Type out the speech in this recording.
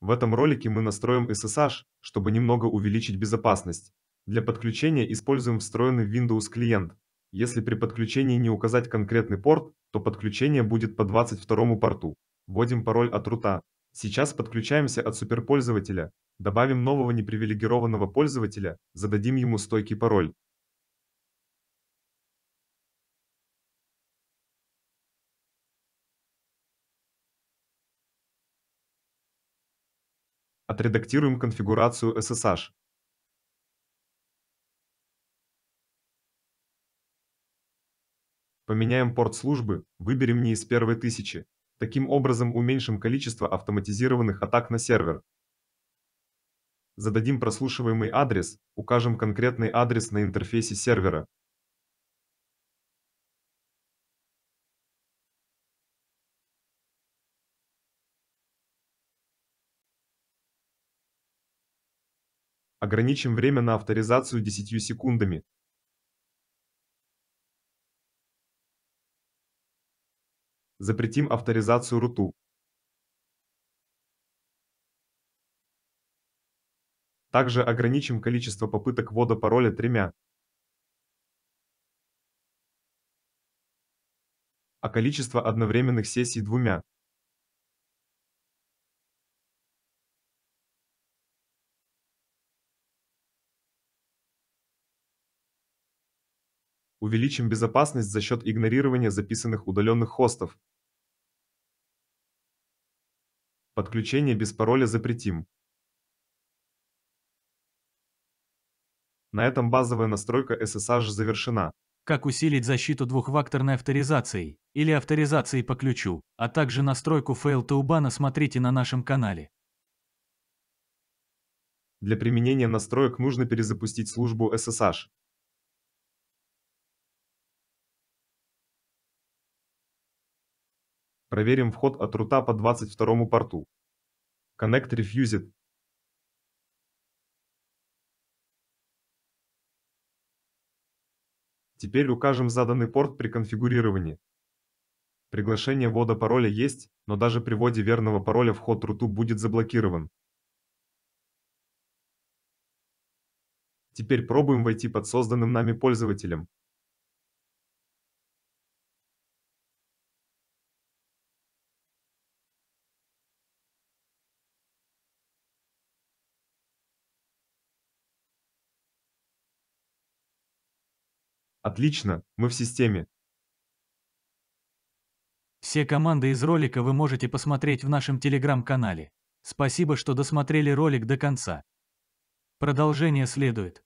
В этом ролике мы настроим SSH, чтобы немного увеличить безопасность. Для подключения используем встроенный Windows клиент. Если при подключении не указать конкретный порт, то подключение будет по 22 порту. Вводим пароль от рута. Сейчас подключаемся от суперпользователя. Добавим нового непривилегированного пользователя, зададим ему стойкий пароль. Отредактируем конфигурацию ssh Поменяем порт службы, выберем не из первой тысячи. Таким образом уменьшим количество автоматизированных атак на сервер. Зададим прослушиваемый адрес, укажем конкретный адрес на интерфейсе сервера, Ограничим время на авторизацию десятью секундами. Запретим авторизацию руту. Также ограничим количество попыток ввода пароля тремя. А количество одновременных сессий двумя. Увеличим безопасность за счет игнорирования записанных удаленных хостов. Подключение без пароля запретим. На этом базовая настройка SSH завершена. Как усилить защиту двухфакторной авторизации или авторизации по ключу, а также настройку Fail to Ubana смотрите на нашем канале. Для применения настроек нужно перезапустить службу SSH. Проверим вход от рута по 22 порту. Connect Refused. Теперь укажем заданный порт при конфигурировании. Приглашение ввода пароля есть, но даже при вводе верного пароля вход руту будет заблокирован. Теперь пробуем войти под созданным нами пользователем. Отлично, мы в системе. Все команды из ролика вы можете посмотреть в нашем телеграм-канале. Спасибо, что досмотрели ролик до конца. Продолжение следует.